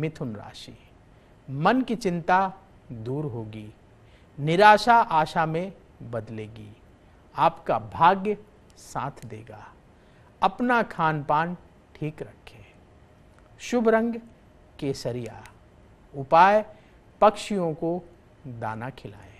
मिथुन राशि मन की चिंता दूर होगी निराशा आशा में बदलेगी आपका भाग्य साथ देगा अपना खान पान ठीक रखें शुभ रंग केसरिया उपाय पक्षियों को दाना खिलाएं